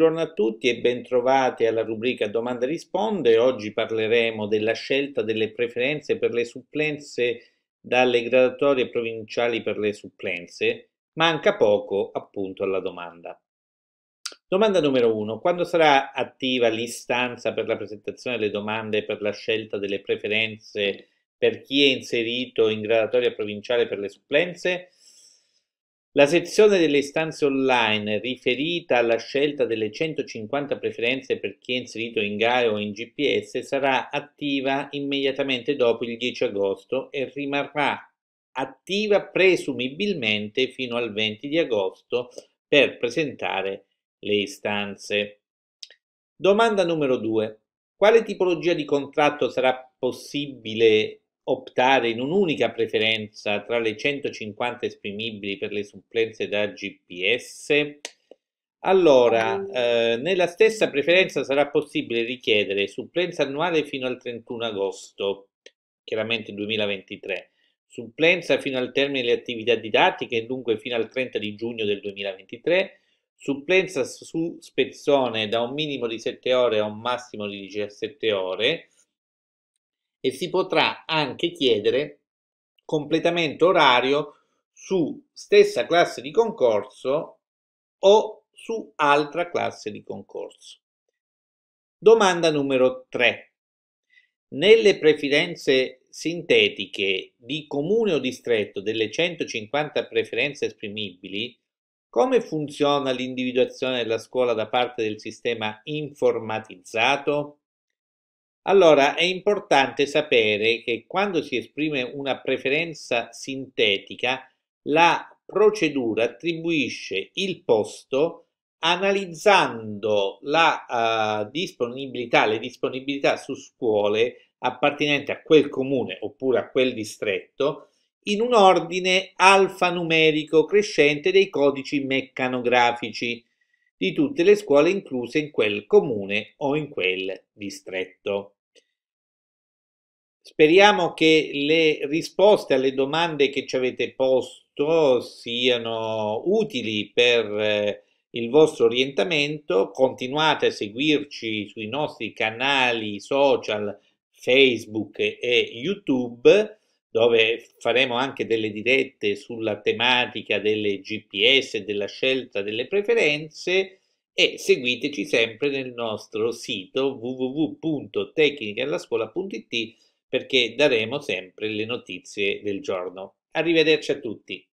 Buongiorno a tutti e bentrovati alla rubrica Domanda Risponde. Oggi parleremo della scelta delle preferenze per le supplenze dalle gradatorie provinciali per le supplenze. Manca poco appunto alla domanda. Domanda numero 1. Quando sarà attiva l'istanza per la presentazione delle domande per la scelta delle preferenze per chi è inserito in gradatoria provinciale per le supplenze? La sezione delle istanze online riferita alla scelta delle 150 preferenze per chi è inserito in GAE o in GPS sarà attiva immediatamente dopo il 10 agosto e rimarrà attiva presumibilmente fino al 20 di agosto per presentare le istanze. Domanda numero 2. Quale tipologia di contratto sarà possibile optare in un'unica preferenza tra le 150 esprimibili per le supplenze da GPS? Allora, eh, nella stessa preferenza sarà possibile richiedere supplenza annuale fino al 31 agosto, chiaramente 2023, supplenza fino al termine delle attività didattiche e dunque fino al 30 di giugno del 2023, supplenza su spezzone da un minimo di 7 ore a un massimo di 17 ore, e si potrà anche chiedere completamento orario su stessa classe di concorso o su altra classe di concorso. Domanda numero 3. Nelle preferenze sintetiche di comune o distretto delle 150 preferenze esprimibili, come funziona l'individuazione della scuola da parte del sistema informatizzato? Allora, è importante sapere che quando si esprime una preferenza sintetica, la procedura attribuisce il posto analizzando la uh, disponibilità, le disponibilità su scuole appartenenti a quel comune oppure a quel distretto in un ordine alfanumerico crescente dei codici meccanografici di tutte le scuole incluse in quel comune o in quel distretto. Speriamo che le risposte alle domande che ci avete posto siano utili per eh, il vostro orientamento. Continuate a seguirci sui nostri canali social Facebook e YouTube dove faremo anche delle dirette sulla tematica delle GPS, e della scelta delle preferenze e seguiteci sempre nel nostro sito www.tecnicaellascuola.it perché daremo sempre le notizie del giorno. Arrivederci a tutti.